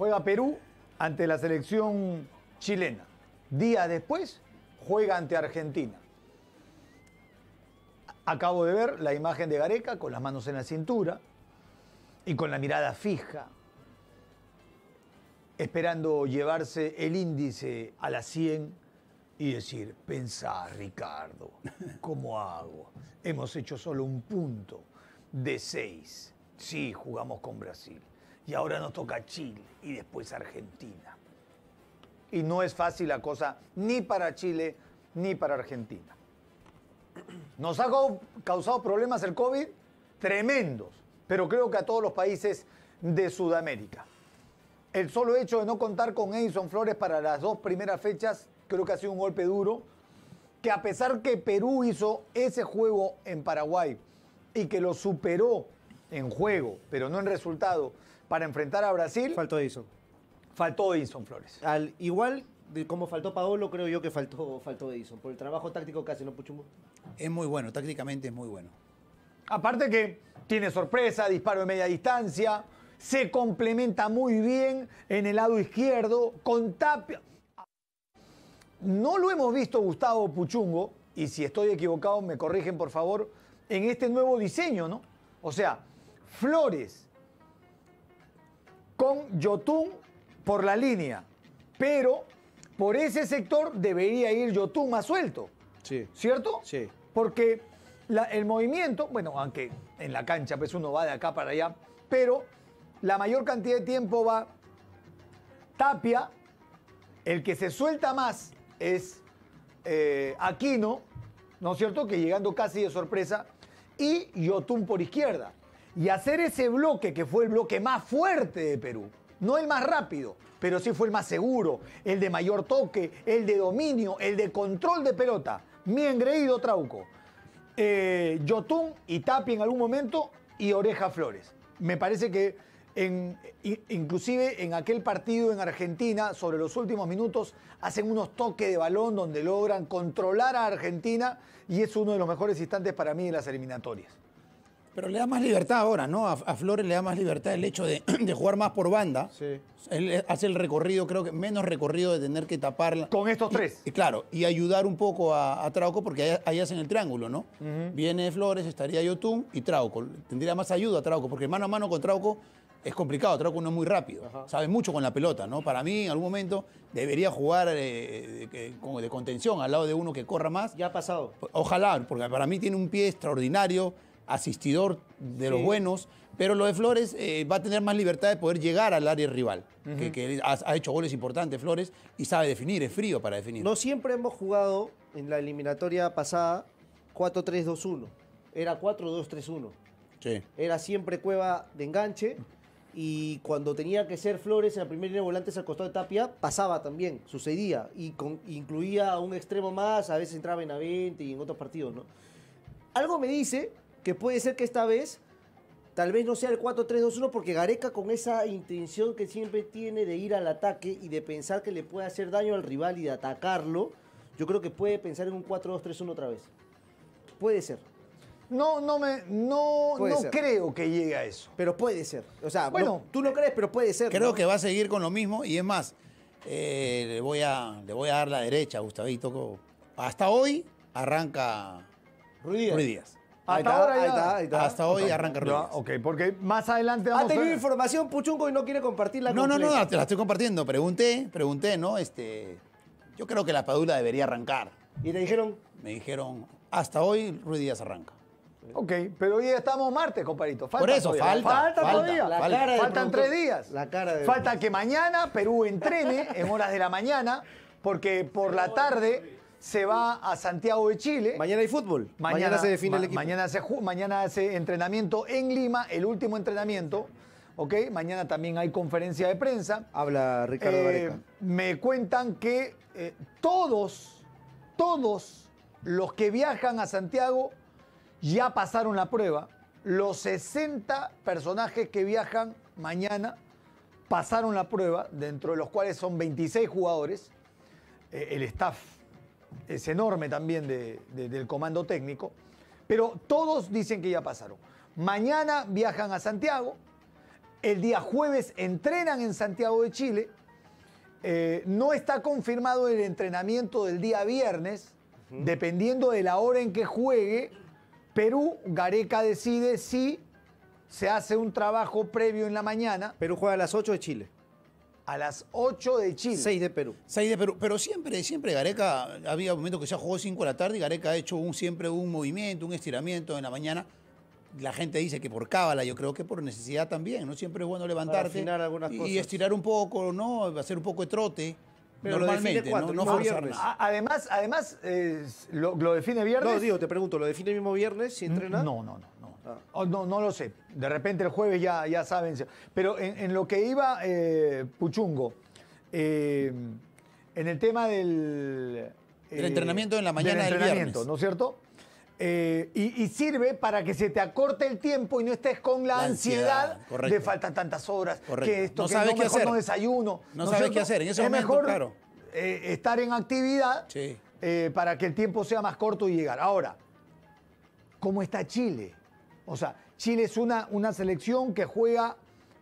juega Perú ante la selección chilena. Día después juega ante Argentina. Acabo de ver la imagen de Gareca con las manos en la cintura y con la mirada fija, esperando llevarse el índice a la 100 y decir, pensá Ricardo, ¿cómo hago? Hemos hecho solo un punto de 6. Sí, jugamos con Brasil y ahora nos toca Chile y después Argentina. Y no es fácil la cosa ni para Chile ni para Argentina. Nos ha causado problemas el COVID tremendos, pero creo que a todos los países de Sudamérica. El solo hecho de no contar con Edison Flores para las dos primeras fechas creo que ha sido un golpe duro, que a pesar que Perú hizo ese juego en Paraguay y que lo superó en juego, pero no en resultado, para enfrentar a Brasil. Faltó Edison. Faltó Edison Flores. Al igual de como faltó Paolo, creo yo que faltó, faltó Edison. Por el trabajo táctico que ¿no, Puchumbo? Es muy bueno, tácticamente es muy bueno. Aparte que tiene sorpresa, disparo de media distancia, se complementa muy bien en el lado izquierdo, con Tapia. No lo hemos visto Gustavo Puchungo, y si estoy equivocado me corrigen por favor, en este nuevo diseño, ¿no? O sea, Flores, con Yotun por la línea, pero por ese sector debería ir Yotun más suelto. Sí. ¿Cierto? Sí. Porque el movimiento, bueno, aunque en la cancha pues uno va de acá para allá, pero la mayor cantidad de tiempo va Tapia, el que se suelta más es eh, Aquino, ¿no es cierto? Que llegando casi de sorpresa, y Yotun por izquierda y hacer ese bloque que fue el bloque más fuerte de Perú, no el más rápido, pero sí fue el más seguro, el de mayor toque, el de dominio, el de control de pelota. Mi engreído Trauco, eh, y Tapi en algún momento y Oreja Flores. Me parece que inclusive en aquel partido en Argentina, sobre los últimos minutos, hacen unos toques de balón donde logran controlar a Argentina y es uno de los mejores instantes para mí de las eliminatorias. Pero le da más libertad ahora, ¿no? A, Flores le da más libertad el hecho de, jugar más por banda. Sí. Él eh, hace el recorrido, creo que menos recorrido de tener que taparla. Con estos tres. claro, y ayudar un poco a, Trauco, porque ahí, hacen el triángulo, ¿no? Viene Flores, estaría Yotun y Trauco. Tendría más ayuda a Trauco, porque mano a mano con Trauco es complicado, Trauco no es muy rápido, sabe mucho con la pelota, ¿no? Para mí, en algún momento, debería jugar eh, como de contención al lado de uno que corra más. Ya ha pasado. Ojalá, porque para mí tiene un pie extraordinario asistidor de los buenos, pero lo de Flores eh, va a tener más libertad de poder llegar al área rival, que, ha, hecho goles importantes Flores y sabe definir, es frío para definir. No siempre hemos jugado en la eliminatoria pasada 4-3-2-1, era 4-2-3-1. Sí. Era siempre cueva de enganche y cuando tenía que ser Flores en la primera línea de volantes al costado de Tapia, pasaba también, sucedía y con, incluía a un extremo más, a veces entraba en A-20 y en otros partidos, ¿no? Algo me dice que puede ser que esta vez tal vez no sea el 4-3-2-1 porque Gareca con esa intención que siempre tiene de ir al ataque y de pensar que le puede hacer daño al rival y de atacarlo, yo creo que puede pensar en un 4-2-3-1 otra vez. Puede ser. No, no me, no, no creo que llegue a eso. Pero puede ser. O sea, bueno, tú no eh, crees, pero puede ser. Creo que va a seguir con lo mismo y es más, eh, le, voy a, le voy a dar la derecha, Gustavito. Hasta hoy arranca Ruiz Díaz. Hasta hoy arranca Ruiz. porque más adelante vamos Ha tenido información Puchunco y no quiere compartirla. No, no, no, no, te la estoy compartiendo. Pregunté, pregunté, ¿no? Este, yo creo que la Padula debería arrancar. ¿Y te dijeron? Me dijeron, hasta hoy Ruiz Díaz arranca. Ok, pero hoy estamos martes, compadrito. Falta Por eso, falta. Falta, falta todavía. Faltan tres días. La Falta que mañana Perú entrene en horas de la mañana, porque por la tarde se va a Santiago de Chile. Mañana hay fútbol. Mañana, se define el equipo. Mañana hace, entrenamiento en Lima, el último entrenamiento. Mañana también hay conferencia de prensa. Habla Ricardo eh, Me cuentan que eh, todos, todos los que viajan a Santiago ya pasaron la prueba. Los 60 personajes que viajan mañana pasaron la prueba, dentro de los cuales son 26 jugadores, eh, el staff es enorme también de, del comando técnico, pero todos dicen que ya pasaron. Mañana viajan a Santiago, el día jueves entrenan en Santiago de Chile, eh, no está confirmado el entrenamiento del día viernes, dependiendo de la hora en que juegue, Perú, Gareca decide si se hace un trabajo previo en la mañana. Perú juega a las 8 de Chile a las 8 de Chile. 6 de Perú. 6 de Perú. Pero siempre, siempre Gareca, había momentos que ya jugó 5 de la tarde y Gareca ha hecho un, siempre un movimiento, un estiramiento en la mañana. La gente dice que por cábala, yo creo que por necesidad también, ¿no? Siempre es bueno levantarte y, estirar un poco, ¿no? Hacer un poco de trote. Pero Normalmente, ¿no? no Además, además eh, lo, define viernes. digo, te pregunto, ¿lo define el mismo viernes si entrena? No, no, no. Oh, no, no lo sé. De repente el jueves ya, ya saben. Pero en, lo que iba eh, Puchungo, eh, en el tema del... entrenamiento en la eh, mañana del, viernes. ¿no es cierto? y, sirve para que se te acorte el tiempo y no estés con la, ansiedad, de faltan tantas horas, que esto, no que mejor hacer. no desayuno. No, qué hacer, en es mejor, estar en actividad para que el tiempo sea más corto y llegar. Ahora, ¿cómo está Chile? O sea, Chile es una, una selección que juega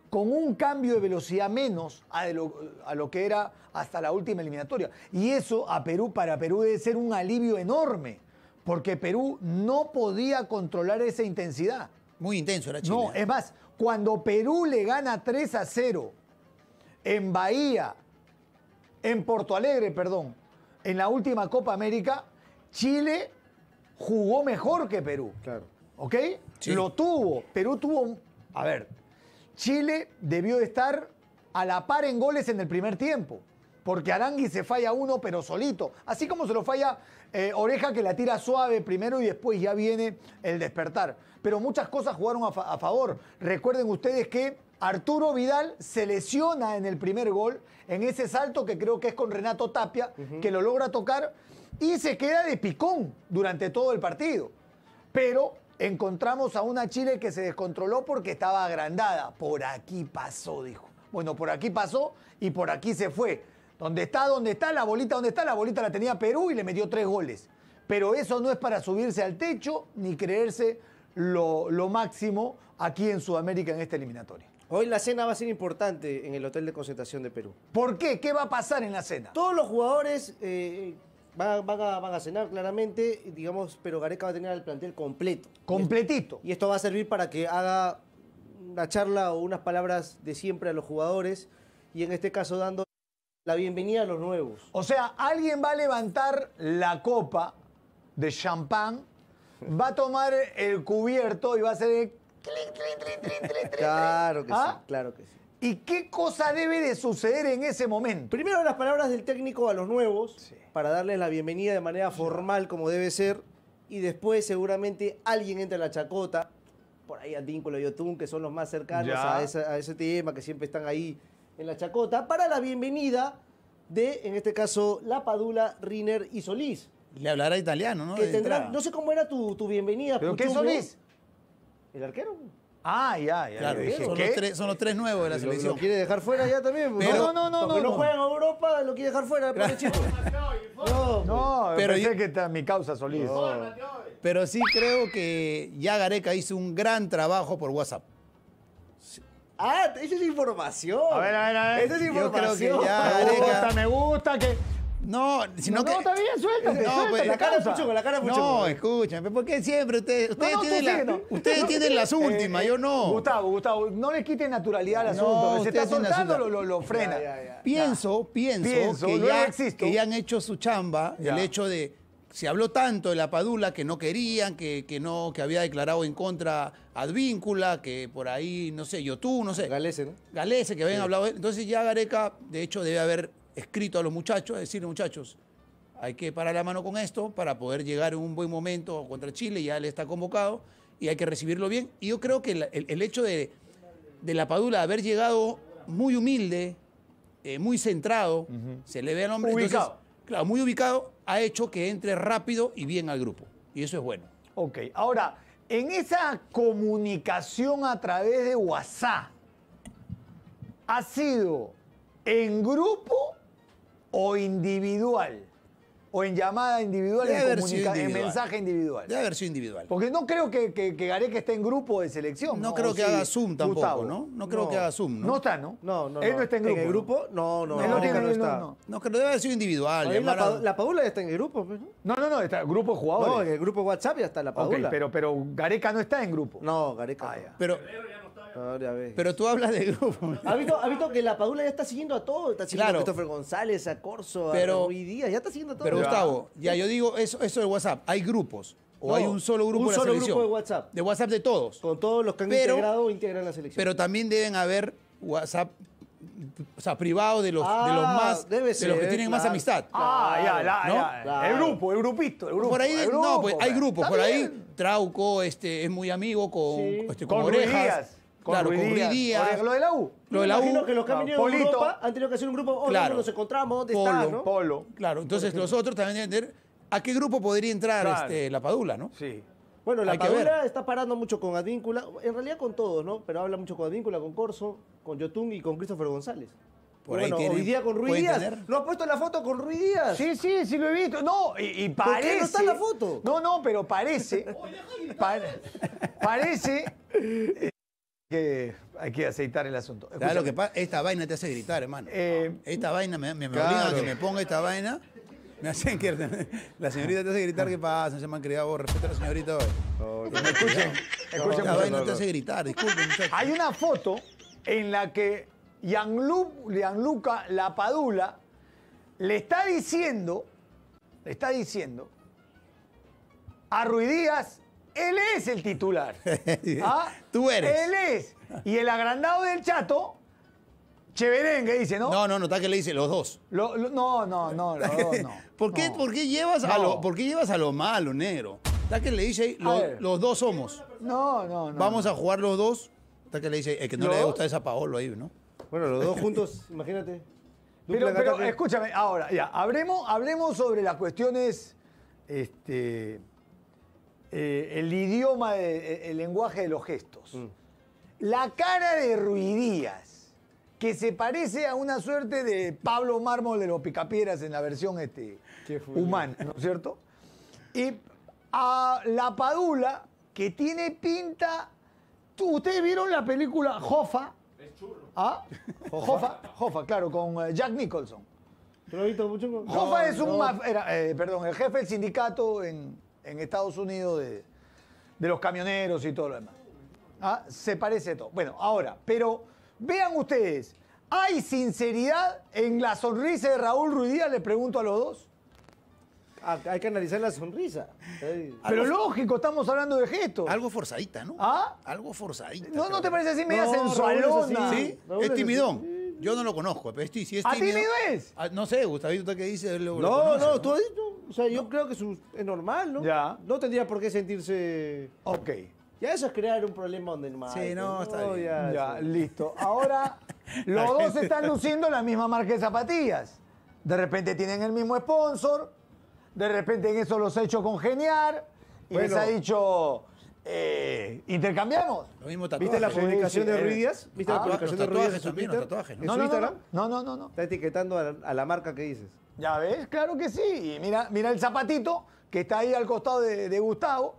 con un cambio de velocidad menos a lo, que era hasta la última eliminatoria. Y eso a Perú, para Perú debe ser un alivio enorme, porque Perú no podía controlar esa intensidad. Muy intenso era Chile. No, ¿eh? es más, cuando Perú le gana 3 a 0 en Bahía, en Porto Alegre, perdón, en la última Copa América, Chile jugó mejor que Perú. Claro. ¿Ok? Lo tuvo. Perú tuvo. Un... A ver, Chile debió de estar a la par en goles en el primer tiempo. Porque Arangui se falla uno, pero solito. Así como se lo falla eh, Oreja, que la tira suave primero y después ya viene el despertar. Pero muchas cosas jugaron a, favor. Recuerden ustedes que Arturo Vidal se lesiona en el primer gol, en ese salto que creo que es con Renato Tapia, que lo logra tocar y se queda de picón durante todo el partido. Pero Encontramos a una Chile que se descontroló porque estaba agrandada. Por aquí pasó, dijo. Bueno, por aquí pasó y por aquí se fue. Donde está, donde está, la bolita, donde está, la bolita la tenía Perú y le metió tres goles. Pero eso no es para subirse al techo ni creerse lo, máximo aquí en Sudamérica en esta eliminatoria. Hoy la cena va a ser importante en el Hotel de Concentración de Perú. ¿Por qué? ¿Qué va a pasar en la cena? Todos los jugadores eh, Van, a, cenar claramente, digamos, pero Gareca va a tener el plantel completo. Completito. Y esto va a servir para que haga una charla o unas palabras de siempre a los jugadores y en este caso dando la bienvenida a los nuevos. O sea, alguien va a levantar la copa de champán, va a tomar el cubierto y va a hacer... claro que sí, ¿Ah? claro que sí. ¿Y qué cosa debe de suceder en ese momento? Primero las palabras del técnico a los nuevos, para darles la bienvenida de manera formal como debe ser, y después seguramente alguien entra a la chacota, por ahí Adíncolo y Yotun que son los más cercanos a, ese tema, que siempre están ahí en la chacota, para la bienvenida de, en este caso, La Padula, Riner y Solís. Le hablará italiano, ¿no? no sé cómo era tu, tu bienvenida. ¿Pero qué qué Solís? El arquero. Ah, ya, ya. Claro, son, Los tres, nuevos de la selección. Lo, quiere dejar fuera ya también. No, no, no, no, no. no juega en Europa, lo quiere dejar fuera. No, no, pero pensé que está mi causa Solís. Pero sí creo que ya Gareca hizo un gran trabajo por WhatsApp. Ah, esa es información. A ver, a ver, a ver. Esa es información. Me gusta, me gusta que no, sino no, que... no, está bien, suelta, No, pues, la cara la cara No, escúchame, ¿por qué siempre ustedes, ustedes tienen, ustedes tienen las últimas? Eh, yo eh, no. Gustavo, Gustavo, no le quiten naturalidad al asunto. Se está soltando, lo, frena. Pienso, pienso, que, ya, han hecho su chamba, el hecho de se habló tanto de la Padula que no querían, que, no, que había declarado en contra Advíncula, que por ahí, no sé, yo tú no sé. Galese, ¿no? Galese, que habían hablado. Entonces ya Gareca, de hecho, debe haber escrito a los muchachos, a decirle muchachos, hay que parar la mano con esto para poder llegar en un buen momento contra Chile, ya le está convocado y hay que recibirlo bien. Y yo creo que el, hecho de, de, la Padula haber llegado muy humilde, eh, muy centrado, se le ve al hombre. Ubicado. claro, muy ubicado, ha hecho que entre rápido y bien al grupo. Y eso es bueno. Ok, ahora, en esa comunicación a través de WhatsApp, ¿ha sido en grupo o individual. O en llamada individual, en, mensaje individual. Debe haber sido individual. Porque no creo que, que, Gareca esté en grupo de selección. No, creo que haga Zoom tampoco, ¿no? No creo que haga Zoom, ¿no? No está, ¿no? No, no. Él no está en grupo. ¿En grupo? No, no, no, no, está. No, no. debe haber sido individual. la, Paula ya está en el grupo. Pues, no, no, no, está en grupo de jugadores. No, en el grupo WhatsApp ya está la Paula. pero, pero Gareca no está en grupo. No, Gareca. Ah, pero. Pero tú hablas de grupo. ¿Has visto, que la Padula ya está siguiendo a todos? Está siguiendo a Christopher González, a Corso, a hoy Díaz, ya está siguiendo a todos Pero Gustavo, ya yo digo eso, eso de WhatsApp. Hay grupos. O hay un solo grupo de la solo grupo de WhatsApp. De WhatsApp de todos. Con todos los que han integrado o integran la selección. Pero también deben haber WhatsApp, o privado de los, de los ah, más, de los que tienen más amistad. Ah, ya, la, El grupo, el grupito, el grupo. por ahí, no, pues hay pues. grupos. Por ahí, Trauco este, es muy amigo con, este, con Díaz claro, con Díaz. Díaz. Lo de la U. Lo de la U. Imagino que los que han de Europa han tenido que hacer un grupo. Oh, claro. nos encontramos, ¿dónde Polo, Polo. Claro, entonces los otros también deben entender ¿A qué grupo podría entrar este, la Padula, no? Sí. Bueno, la Padula está parando mucho con Advíncula, en realidad con todos, ¿no? Pero habla mucho con Advíncula, con Corso, con Yotun y con Christopher González. Por bueno, ahí hoy día con Ruiz Díaz. ha puesto la foto con Ruiz Díaz? Sí, sí, sí lo he visto. No, y, parece. no está la foto? No, no, pero parece. parece. que hay que aceitar el asunto. que esta vaina te hace gritar, hermano. Eh, esta vaina me, me, obliga a que me ponga esta vaina. Me hacen que la señorita te hace gritar, ¿qué pasa? se me han criado vos, respeto a la señorita hoy. escuchen, escuchen. vaina te hace gritar, disculpen, Hay una foto en la que Gianluca Lapadula le está diciendo, le está diciendo a Ruidías él es el titular. ¿Ah? Tú eres. Él es. Y el agrandado del chato, Cheverengue, dice, ¿no? No, no, no, está que le dice los dos. no, no, no, no. ¿Por qué, llevas, a lo, ¿por llevas a lo malo, negro? Está que le dice, los dos somos. No, no, no. Vamos a jugar los dos. Está que le dice, el que no le gusta es a Paolo ahí, ¿no? Bueno, los dos juntos, imagínate. Pero, pero escúchame, ahora, ya, hablemos, hablemos sobre las cuestiones este, eh, el idioma, eh, el lenguaje de los gestos. Mm. La cara de Ruidías, que se parece a una suerte de Pablo Mármol de los Picapieras en la versión este, humana, ¿no es cierto? Y a la Padula, que tiene pinta... ¿Ustedes vieron la película Jofa? Es churro. ¿Ah? Jofa, claro, con eh, Jack Nicholson. ¿Lo Jofa es un... perdón, el jefe del sindicato en en Estados Unidos de, los camioneros y todo lo demás. Ah, se parece todo. Bueno, ahora, pero vean ustedes, ¿hay sinceridad en la sonrisa de Raúl Ruidía? Le pregunto a los dos. Ah, hay que analizar la sonrisa. Pero lógico, estamos hablando de gestos. Algo forzadita, ¿no? ¿Ah? Algo forzadita. ¿No, no te parece así media sensualona? Es sí, es timidón. Yo no lo conozco, pero sí, es tímido. ¿A ¿Ah, tímido es? no sé, Gustavito, ¿qué dices? no, no, tú o sea, yo creo que es normal, ¿no? Ya. No tendría por qué sentirse... Ok. Ya eso es crear un problema donde no Sí, no, está bien. Ya, listo. Ahora, los dos están luciendo la misma marca de zapatillas. De repente tienen el mismo sponsor, de repente en eso los ha hecho congeniar, y les ha dicho, eh, intercambiamos. ¿Viste la publicación de eh, Ruidias? ¿Viste la publicación de Ruidias Tatuajes, ¿no? No, no, no, Está etiquetando a la, marca que dices. Ya ves, claro que sí. Y mira, mira el zapatito que está ahí al costado de, Gustavo.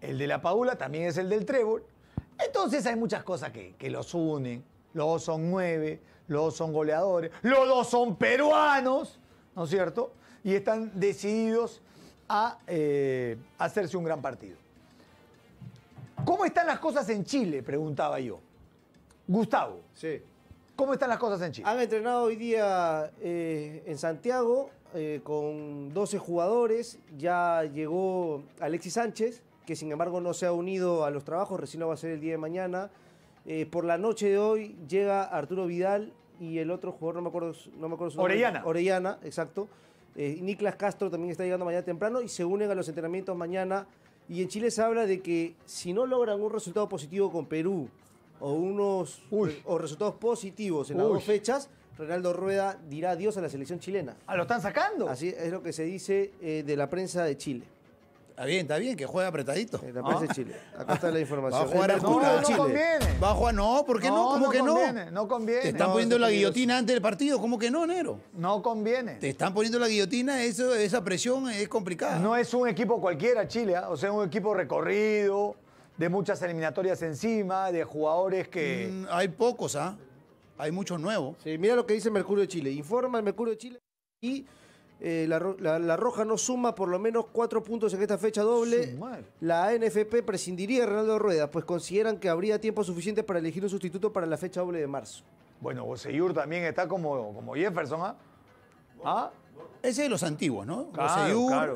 El de la Paula también es el del Trébol. Entonces hay muchas cosas que, los unen. Los dos son nueve, los dos son goleadores, los dos son peruanos, ¿no es cierto? Y están decididos a eh, hacerse un gran partido. ¿Cómo están las cosas en Chile? Preguntaba yo. Gustavo. Sí. ¿Cómo están las cosas en Chile? Han entrenado hoy día eh, en Santiago eh, con 12 jugadores. Ya llegó Alexis Sánchez, que sin embargo no se ha unido a los trabajos, recién lo va a hacer el día de mañana. Eh, por la noche de hoy llega Arturo Vidal y el otro jugador, no me acuerdo, no me acuerdo su nombre. Orellana. Orellana, exacto. Niclas Castro también está llegando mañana temprano y se unen a los entrenamientos mañana y en Chile se habla de que si no logran un resultado positivo con Perú o unos o resultados positivos en las dos fechas, Reinaldo Rueda dirá adiós a la selección chilena. ¿Ah, lo están sacando? Así es lo que se dice eh, de la prensa de Chile. Está bien, está bien, que juegue apretadito. En eh, la Chile. Acá está la información. Va a jugar a Chile. No conviene. Va a jugar, no, ¿por qué no? no? ¿Cómo que no? No conviene. Te están poniendo la guillotina antes del partido, ¿cómo que no, Nero? No conviene. Te están poniendo la guillotina, eso, esa presión es complicada. No es un equipo cualquiera, Chile, ¿ah? o sea, un equipo recorrido, de muchas eliminatorias encima, de jugadores que. Mm, hay pocos, ¿ah? Hay muchos nuevos. Sí, mira lo que dice Mercurio de Chile. Informa el Mercurio de Chile y eh, la, Roja no suma por lo menos cuatro puntos en esta fecha doble. La ANFP prescindiría de Ronaldo Rueda, pues consideran que habría tiempo suficiente para elegir un sustituto para la fecha doble de marzo. Bueno, Boseyur también está como, como Jefferson, ¿ah? ¿ah? Ese de los antiguos, ¿no?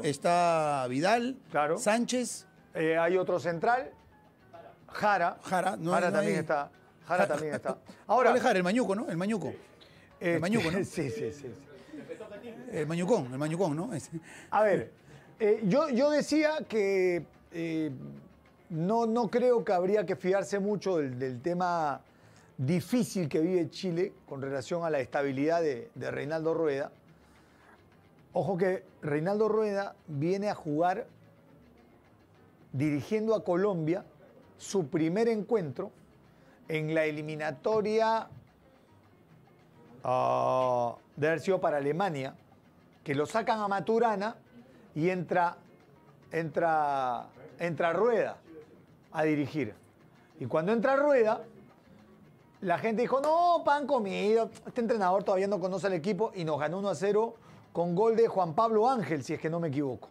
está Vidal, Sánchez. Eh, hay otro central, Jara. Jara, no, Jara también está. Jara, también está. Ahora, Jara, el mañuco, ¿no? El mañuco. el este, mañuco, ¿no? sí. sí. sí. El mañucón, el mañucón, ¿no? A ver, eh, yo, yo decía que eh, no, no creo que habría que fiarse mucho del, tema difícil que vive Chile con relación a la estabilidad de, Reinaldo Rueda. Ojo que Reinaldo Rueda viene a jugar dirigiendo a Colombia su primer encuentro en la eliminatoria ah, de haber sido para Alemania, que lo sacan a Maturana y entra, entra, entra Rueda a dirigir. Y cuando entra Rueda, la gente dijo, no, pan comido, este entrenador todavía no conoce al equipo y nos ganó 1 a 0 con gol de Juan Pablo Ángel, si es que no me equivoco.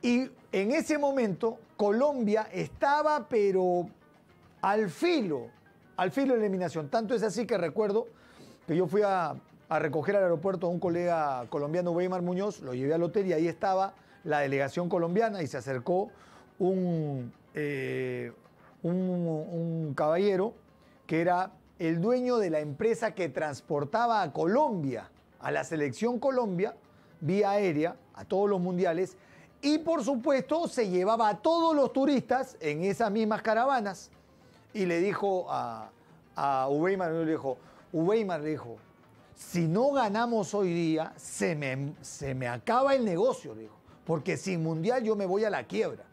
Y en ese momento Colombia estaba, pero al filo, al filo de eliminación. Tanto es así que recuerdo que yo fui a, a recoger al aeropuerto a un colega colombiano, Weimar Muñoz, lo llevé al hotel y ahí estaba la delegación colombiana y se acercó eh, un, un, caballero que era el dueño de la empresa que transportaba a Colombia, a la selección Colombia, vía aérea, a todos los mundiales, y por supuesto se llevaba a todos los turistas en esas mismas caravanas. Y le dijo a, a Uweimar, le dijo, Uweimar le dijo, si no ganamos hoy día, se me, se me acaba el negocio, dijo, porque sin mundial yo me voy a la quiebra.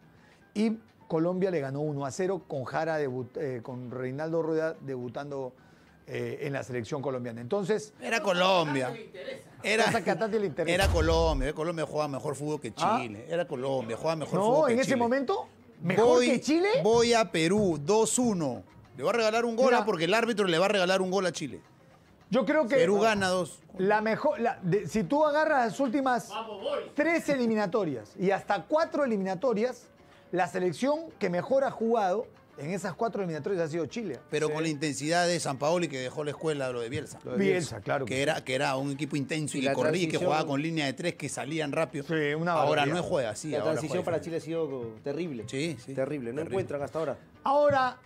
Y Colombia le ganó 1 a 0 con Jara, eh, con Reinaldo Rueda debutando eh, en la selección colombiana. Entonces. Era Colombia. Era, era Colombia. Colombia jugaba mejor fútbol que Chile. Era Colombia, jugaba mejor fútbol que ah. Chile. No, en ese momento, mejor voy, que Chile. Voy a Perú, 2-1. Le va a regalar un gol ah, porque el árbitro le va a regalar un gol a Chile. Yo creo que. Perú gana dos. La mejor, si tú agarras las últimas tres eliminatorias y hasta cuatro eliminatorias, la selección que mejor ha jugado en esas cuatro eliminatorias ha sido Chile. Pero con la intensidad de San Paolo y que dejó la escuela lo de Bielsa. Bielsa, claro. Que, era, que era un equipo intenso y, que corría jugaba con línea de tres que salían rápido. Sí, una ahora no juega así. La transición para Chile ha sido terrible. Sí, sí. Terrible. No encuentran hasta ahora. Ahora.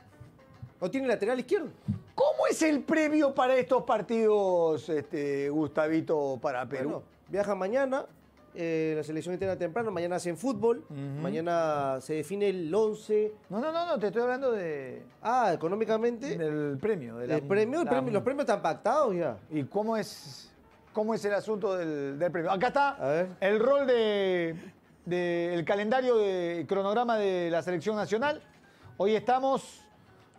¿O tiene lateral izquierdo? ¿Cómo es el premio para estos partidos, este, Gustavito, para Perú? Bueno, viaja mañana, eh, la selección entera temprano, mañana hacen fútbol, mañana se define el 11. No, no, no, no, te estoy hablando de... Ah, económicamente. Del premio. el premio, el premio los premios están pactados ya. ¿Y cómo es, cómo es el asunto del, premio? Acá está el rol de, calendario de cronograma de la selección nacional. Hoy estamos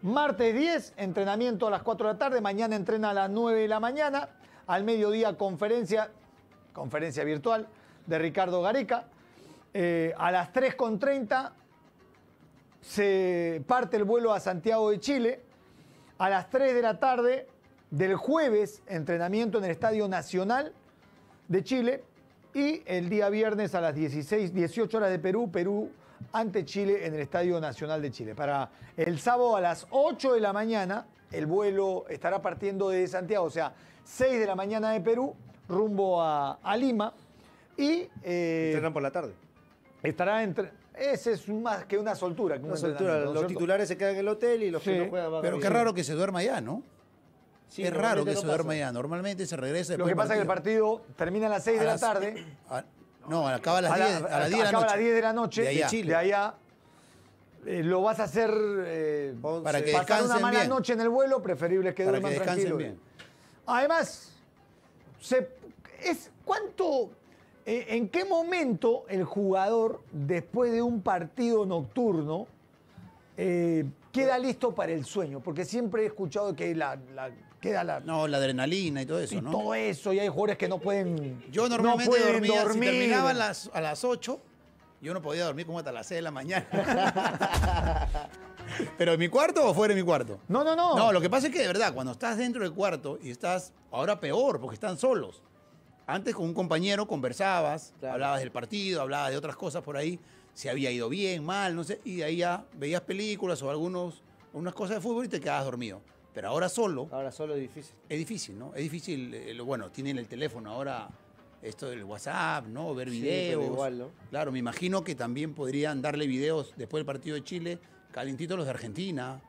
Martes 10, entrenamiento a las 4 de la tarde. Mañana entrena a las 9 de la mañana. Al mediodía, conferencia, conferencia virtual de Ricardo Gareca. Eh, a las 3.30 se parte el vuelo a Santiago de Chile. A las 3 de la tarde del jueves, entrenamiento en el Estadio Nacional de Chile. Y el día viernes a las 16, 18 horas de Perú, Perú ante Chile en el Estadio Nacional de Chile. Para el sábado a las 8 de la mañana, el vuelo estará partiendo de Santiago, o sea, 6 de la mañana de Perú, rumbo a, Lima. Y. Eh, por la tarde. Estará entre. Ese es más que una soltura. Que una soltura. Los titulares se quedan en el hotel y los que no juegan Pero qué raro que se duerma ya, ¿no? Sí, es raro que se duerma ya. Normalmente se regresa. Lo que pasa es que el partido termina a las 6 de la tarde. No, acaba a las 10 la, a de, la de la noche. de allá. Chile. De allá eh, lo vas a hacer eh, para eh, que pasar una mala noche en el vuelo, preferible que para tranquilo. Bien. Además, es, ¿cuánto, en qué momento el jugador, después de un partido nocturno, queda listo para el sueño? Porque siempre he escuchado que la queda la. No, la adrenalina y todo eso, y ¿no? Todo eso, y hay jugadores que no pueden. Yo normalmente dormía, Si terminaba a las, a las 8, yo no podía dormir como hasta las 6 de la mañana. ¿Pero en mi cuarto o fuera de mi cuarto? No, no, no. No, lo que pasa es que de verdad, cuando estás dentro del cuarto y estás, ahora peor, porque están solos. Antes con un compañero conversabas, hablabas del partido, hablabas de otras cosas por ahí, si había ido bien, mal, no sé, y de ahí ya veías películas o algunos, unas cosas de fútbol y te quedabas dormido. Pero ahora solo. Ahora solo es difícil. Es difícil, ¿no? Es difícil. Eh, bueno, tienen el teléfono ahora, esto del WhatsApp, ¿no? Ver videos. igual, ¿no? Claro, me imagino que también podrían darle videos después del partido de Chile, calentitos los de Argentina,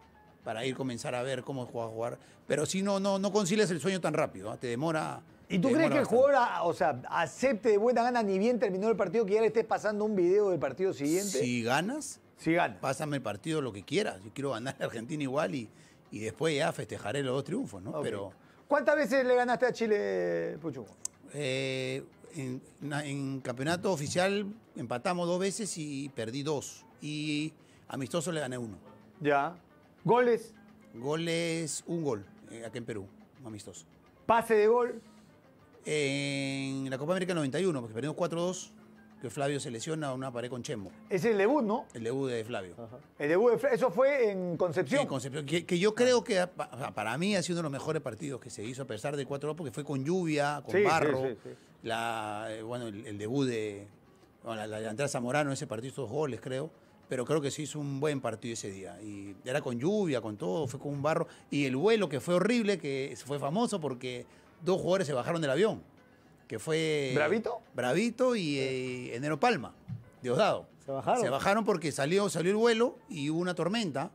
para ir comenzar a ver cómo juega a jugar. Pero si no, no, no concilias el sueño tan rápido, ¿ah? te demora. ¿Y tú crees que el jugador ah, o sea, acepte de buena gana ni bien terminó el partido que ya le estés pasando un video del partido siguiente? Si ganas, si ganas. Pásame el partido lo que quieras. Yo quiero ganar a Argentina igual y, y después ya festejaré los dos triunfos, ¿no? Pero, ¿Cuántas veces le ganaste a Chile, Puchu? Eh, en, campeonato oficial empatamos dos veces y perdí dos. Y amistoso le gané uno. Ya. ¿Goles? Goles, un gol, eh, aquí en Perú, amistoso. ¿Pase de gol? En la Copa América 91, porque perdimos 4-2 que Flavio se lesiona a una pared con Chemo. Ese es el debut, ¿no? El debut de Flavio. El debut Eso fue en Concepción. en Concepción. Que, yo creo que para mí ha sido uno de los mejores partidos que se hizo, a pesar de cuatro porque fue con lluvia, con sí, barro. Sí, eh, bueno, el, debut de. la, entrada Andrea Zamorano, ese partido, dos goles, creo. Pero creo que se hizo un buen partido ese día. Y era con lluvia, con todo, fue con un barro. Y el vuelo que fue horrible, que fue famoso porque dos jugadores se bajaron del avión que fue... ¿Bravito? Bravito y eh, Enero Palma, Diosdado. ¿Se bajaron? Se bajaron porque salió, salió el vuelo y hubo una tormenta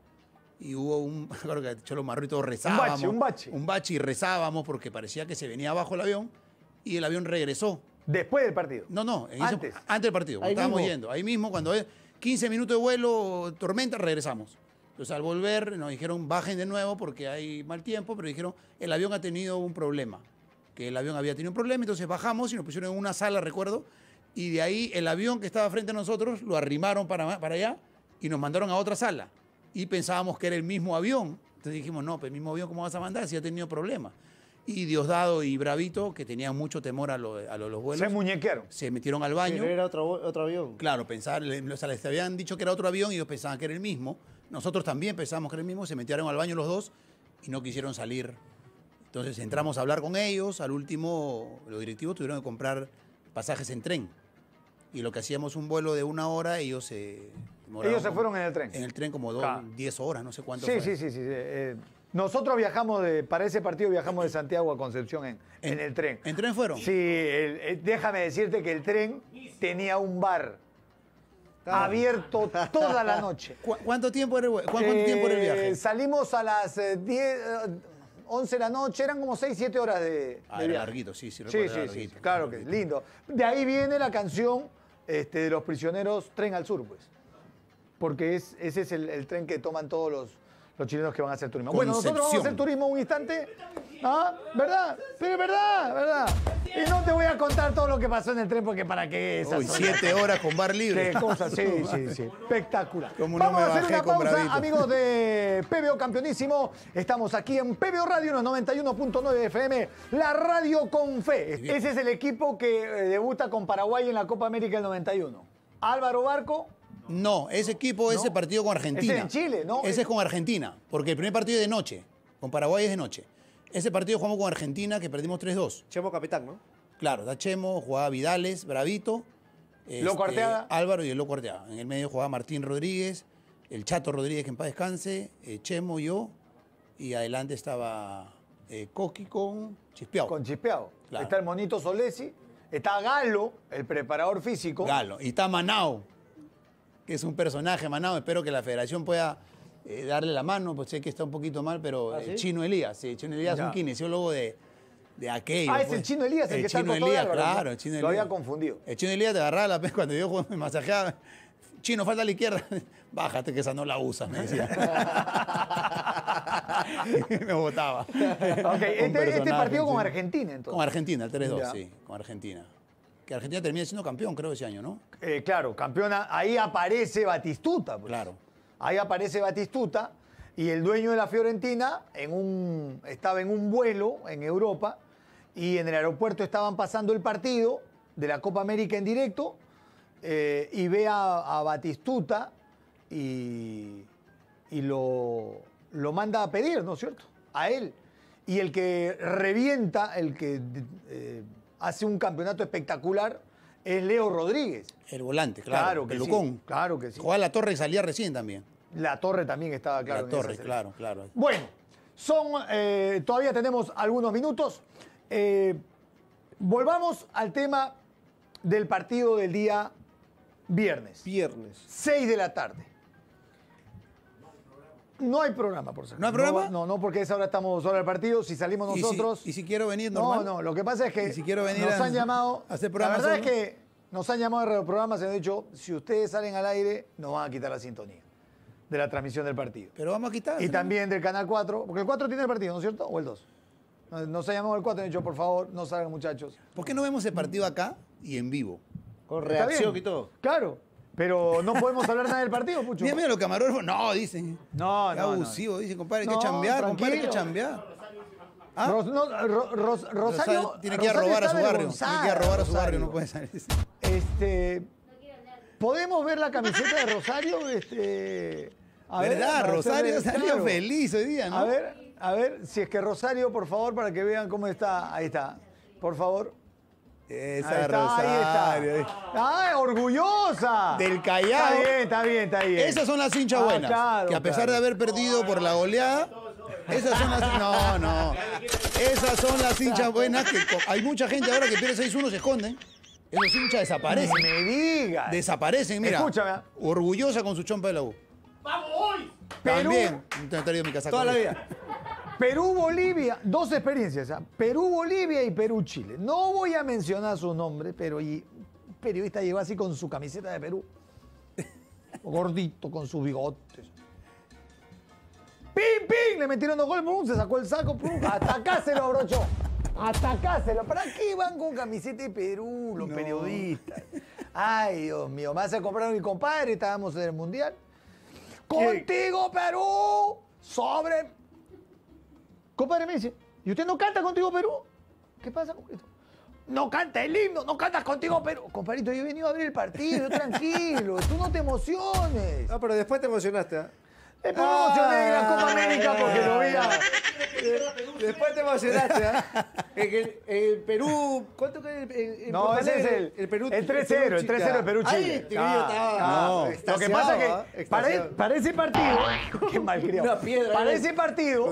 y hubo un, claro que Cholo todos rezábamos. Un bache, un bache. y rezábamos porque parecía que se venía abajo el avión y el avión regresó. ¿Después del partido? No, no. antes. antes del partido. Estábamos yendo. Ahí mismo, cuando es 15 minutos de vuelo, tormenta, regresamos. Entonces al volver nos dijeron bajen de nuevo porque hay mal tiempo, pero dijeron el avión ha tenido un problema que el avión había tenido un problema, entonces bajamos y nos pusieron en una sala, recuerdo, y de ahí el avión que estaba frente a nosotros lo arrimaron para, para allá y nos mandaron a otra sala. Y pensábamos que era el mismo avión. Entonces dijimos, no, pero pues, el mismo avión, ¿cómo vas a mandar si ha tenido problemas? Y Diosdado y Bravito, que tenían mucho temor a, lo, a los vuelos. Se muñequearon. Se metieron al baño. Pero era otro, otro avión. Claro, pensaban, les, les habían dicho que era otro avión y ellos pensaban que era el mismo. Nosotros también pensábamos que era el mismo. Se metieron al baño los dos y no quisieron salir entonces entramos a hablar con ellos, al último los directivos tuvieron que comprar pasajes en tren. Y lo que hacíamos un vuelo de una hora, ellos se... Ellos se fueron en el tren. En el tren como 10 horas, no sé cuánto. Sí, sí, sí, sí. Eh, nosotros viajamos, para ese partido viajamos de Santiago a Concepción en, el tren. ¿En tren fueron? Sí, eh, déjame decirte que el tren tenía un bar. abierto toda la noche. ¿Cuánto tiempo era tiempo era el viaje? Eh, salimos a las 10, 11 de la noche, eran como 6, 7 horas de. Ah, era larguito, sí, sí, recuerdo, sí, sí, sí, claro que que lindo. De ahí viene la canción este, de los prisioneros Tren al Sur, pues. Porque ese es el tren que toman todos los, los chilenos que van a hacer turismo. Bueno, nosotros vamos a hacer turismo un instante. ¿Ah? ¿Verdad? Pero verdad, ¿verdad? Y no te voy a contar todo lo que pasó en el tren porque para qué Uy, siete horas con bar libre. sí, sí, sí. Espectacular. vamos a hacer una pausa, amigos de PBO Campeonísimo. Estamos aquí en PBO Radio 91.9 FM, la radio con fe. Ese es el equipo que eh, debuta con Paraguay en la Copa América del 91. Álvaro Barco, no, ese equipo, ese partido con Argentina. Ese en Chile, ¿no? Ese es con Argentina, porque el primer partido es de noche, con Paraguay es de noche. Ese partido jugamos con Argentina, que perdimos 3-2. Chemo capitán, ¿no? Claro, da Chemo, jugaba Vidales, Bravito. Este, Loco Álvaro y el Loco En el medio jugaba Martín Rodríguez, el Chato Rodríguez, que en paz descanse, eh, Chemo, yo, y adelante estaba eh, Coqui con Chispeado. Con Chispeado. Está el monito Solesi, está Galo, el preparador físico. Galo, y está Manao que es un personaje, manado. Espero que la federación pueda eh, darle la mano, pues sé que está un poquito mal, pero ¿Ah, el eh, Chino Elías, sí, Chino Elías es un kinesiólogo de, de aquello. Ah, es el pues. Chino Elías el, que está Chino Elías, claro, el Chino Elías. Lo había confundido. El Chino Elías te agarraba la pez pues, cuando yo jugué, me masajeaba. Chino, falta a la izquierda. Bájate que esa no la usas, me decía. me votaba. Okay. Este, este, partido con Argentina, entonces. Con Argentina, el 3-2, sí, con Argentina que Argentina termina siendo campeón, creo, ese año, ¿no? Eh, claro, campeona. Ahí aparece Batistuta. Pues. Claro. Ahí aparece Batistuta y el dueño de la Fiorentina en un, estaba en un vuelo en Europa y en el aeropuerto estaban pasando el partido de la Copa América en directo eh, y ve a, Batistuta y, lo, manda a pedir, ¿no es cierto? A él. Y el que revienta, el que... Eh, hace un campeonato espectacular es Leo Rodríguez. El volante, claro. Claro que Pelucón. claro que sí. la torre salía recién también. La torre también estaba claro. La torre, claro, claro. Bueno, son. Eh, todavía tenemos algunos minutos. Eh, volvamos al tema del partido del día viernes. Viernes. 6 de la tarde. No hay programa, por cierto. ¿No hay programa? No, no, porque esa hora estamos solo el partido. Si salimos nosotros. ¿Y si, quiero venir normal? No, no, lo que pasa es que nos han llamado. programas la verdad es que nos han llamado de programas y han dicho: si ustedes salen al aire, nos van a quitar la sintonía de la transmisión del partido. Pero vamos a quitar. Y también del canal 4, porque el 4 tiene el partido, ¿no es cierto? ¿O el 2? Nos, han llamado el 4 y han dicho: por favor, no salgan, muchachos. ¿Por qué no vemos el partido acá y en vivo? Con reacción y todo. Claro. Pero no podemos hablar nada del partido, Pucho. mira a los camarógrafos. No, dicen. No, no. abusivo. Dicen, compadre, hay que chambear, compadre, hay que cambiar no, Rosario, tiene que ir a robar a su barrio. Tiene que ir a robar a su barrio, no puede salir. Este, ¿Podemos ver la camiseta de Rosario? Este, a ¿Verdad? Ver, Rosario salió feliz hoy día, ¿no? A ver, a ver, si es que Rosario, por favor, para que vean cómo está. Ahí está. Por favor. Esa rosa Rosario. Ahí eh. ¡Ah, orgullosa! Del Callao. Está bien, está bien, está bien. Esas son las hinchas ah, buenas. que a pesar de haber perdido por la goleada, esas son las. No, no. Esas son las hinchas buenas que. Hay mucha gente ahora que pierde 6-1 se esconden. Esas hinchas desaparecen. me digas. Desaparecen, mira. Escúchame. Ah. Orgullosa con su chompa de la U. ¡Vamos hoy! También. mi Toda la vida. Perú-Bolivia, dos experiencias, perú ¿ah? Perú-Bolivia y Perú-Chile. No voy a mencionar su nombre, pero y, periodista llegó así con su camiseta de Perú, gordito, con sus bigotes. ¡Pim, pim! Le metieron dos goles, se sacó el saco, hasta acá se lo abrochó. Hasta acá ¿Para qué van con camiseta de Perú los periodistas? Ay, Dios mío, más se compraron mi compadre, estábamos en el Mundial. ¡Contigo, Perú! Sobre Compadre me dice, ¿y usted no canta contigo Perú? ¿Qué pasa, esto? No canta el himno, no cantas contigo Perú. Compadrito, yo he venido a abrir el partido, tranquilo, tú no te emociones. Ah, pero después te emocionaste, ¿eh? Después me emocioné en ah. la Copa América porque lo vi Después te emocionaste, ¿eh? El, el, Perú. ¿Cuánto que el, Perú? No, ese es el. El Perú. El 3-0, el 3-0 Perú Chile. Ay, ah, No. Lo que pasa es que ¿eh? para, ese partido. qué mal Una piedra. ¿eh? Para ese partido.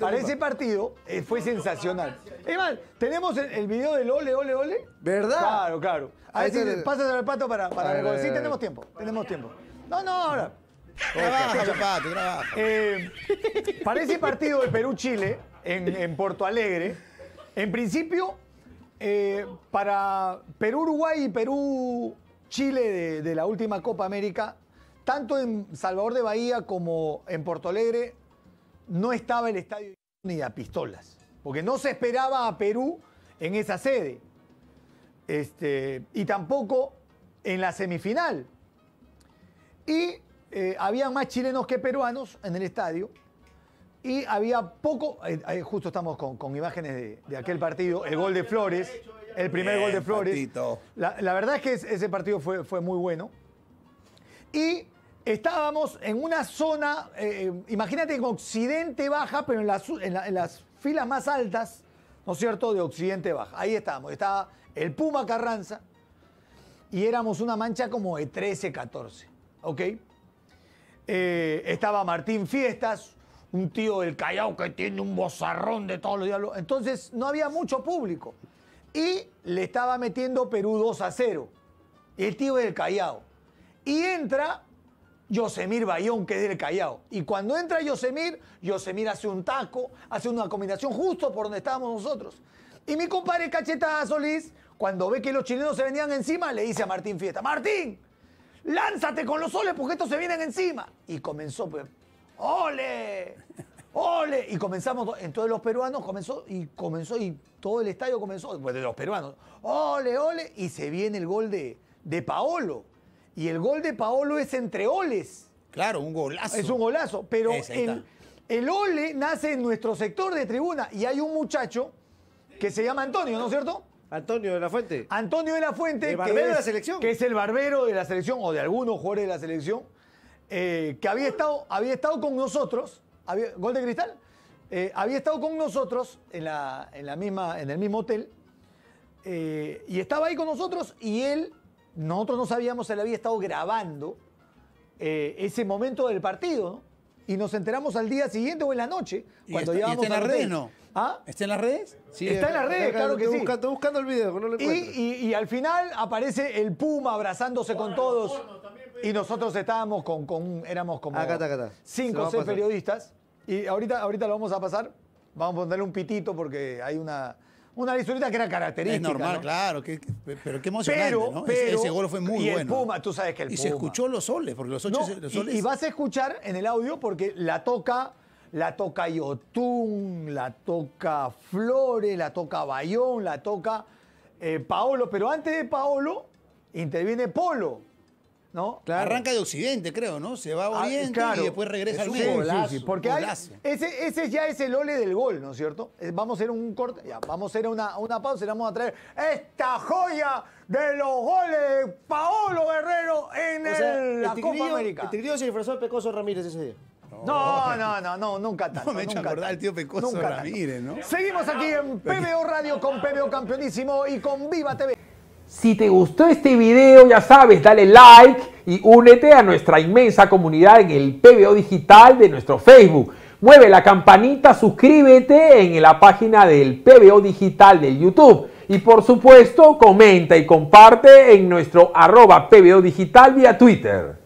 para ese partido eh, fue sensacional. Iván, tenemos el, video del ole, ole, ole. ¿Verdad? Claro, claro. A ver si pasas al pato para, para Sí, tenemos tiempo. Tenemos tiempo. No, no, ahora para ese eh, partido de Perú-Chile en, en, Porto Alegre, en principio, eh, para Perú-Uruguay y Perú-Chile de, la última Copa América, tanto en Salvador de Bahía como en Porto Alegre, no estaba el estadio ni a pistolas, porque no se esperaba a Perú en esa sede. Este, y tampoco en la semifinal. Y eh, había más chilenos que peruanos en el estadio y había poco, eh, eh, justo estamos con, imágenes de, aquel partido, el gol de Flores, el primer gol de Flores. La, verdad es que ese partido fue, fue muy bueno. Y estábamos en una zona, imagínate en Occidente Baja, pero en en las, filas más altas, ¿no es cierto?, de Occidente Baja. Ahí estábamos, estaba el Puma Carranza y éramos una mancha como de 13, 14, ¿ok? Eh, estaba Martín Fiestas, un tío del Callao que tiene un bozarrón de todos los diálogos Entonces no había mucho público. Y le estaba metiendo Perú 2 a 0. El tío del Callao. Y entra Yosemir Bayón, que es del Callao. Y cuando entra Yosemir, Yosemir hace un taco, hace una combinación justo por donde estábamos nosotros. Y mi compadre cachetada Solís, cuando ve que los chilenos se venían encima, le dice a Martín Fiesta, Martín, lánzate con los oles porque estos se vienen encima. Y comenzó, pues, ¡ole! ¡Ole! Y comenzamos, entonces los peruanos comenzó y comenzó y todo el estadio comenzó, pues de los peruanos, ¡ole, ole! Y se viene el gol de, de Paolo. Y el gol de Paolo es entre oles. Claro, un golazo. Es un golazo, pero el, el ole nace en nuestro sector de tribuna y hay un muchacho que se llama Antonio, ¿no es cierto? Antonio de la Fuente. Antonio de la Fuente, el barbero que, es, de la selección. que es el barbero de la selección o de algunos jugadores de la selección, eh, que había estado, había estado con nosotros, gol de cristal, eh, había estado con nosotros en, la, en, la misma, en el mismo hotel eh, y estaba ahí con nosotros y él, nosotros no sabíamos, él había estado grabando ese momento del partido y nos enteramos al día siguiente o en la noche cuando llevamos al ¿Ah? ¿Está en las redes? Sí, está en las redes, claro que sí. Buscando, estoy buscando el video, no lo y, y, al final aparece el Puma abrazándose con todos. Pues. y nosotros estábamos con, con éramos como acá, acá, cinco o seis periodistas. Y ahorita, ahorita lo vamos a pasar. Vamos a ponerle un pitito porque hay una, una que era característica. Es normal, claro, que, pero qué emocionante, pero, ¿no? ese, gol fue muy y bueno. El Puma, tú sabes que el Puma. Y se escuchó los soles, porque los, ocho, los soles. y, vas a escuchar en el audio porque la toca la toca Yotun, la toca Flores, la toca Bayón, la toca eh, Paolo, pero antes de Paolo interviene Polo, ¿no? Arranca de Occidente, creo, ¿no? Se va a ah, Oriente y después regresa al medio. sí, sí, porque ese, ya es el ole del gol, ¿no es cierto? Eh, vamos a hacer un corte, ya, vamos a hacer una, una pausa y vamos a traer esta joya de los goles de Paolo Guerrero en la Copa América. El se disfrazó de Pecoso Ramírez ese día. No, no, no, no, nunca tanto. No me he hecho acordar el tío Pecoso ¿no? Seguimos aquí en PBO Radio con PBO Campeonísimo y con Viva TV. Si te gustó este video, ya sabes, dale like y únete a nuestra inmensa comunidad en el PBO Digital de nuestro Facebook. Mueve la campanita, suscríbete en la página del PBO Digital de YouTube. Y por supuesto, comenta y comparte en nuestro arroba PBO Digital vía Twitter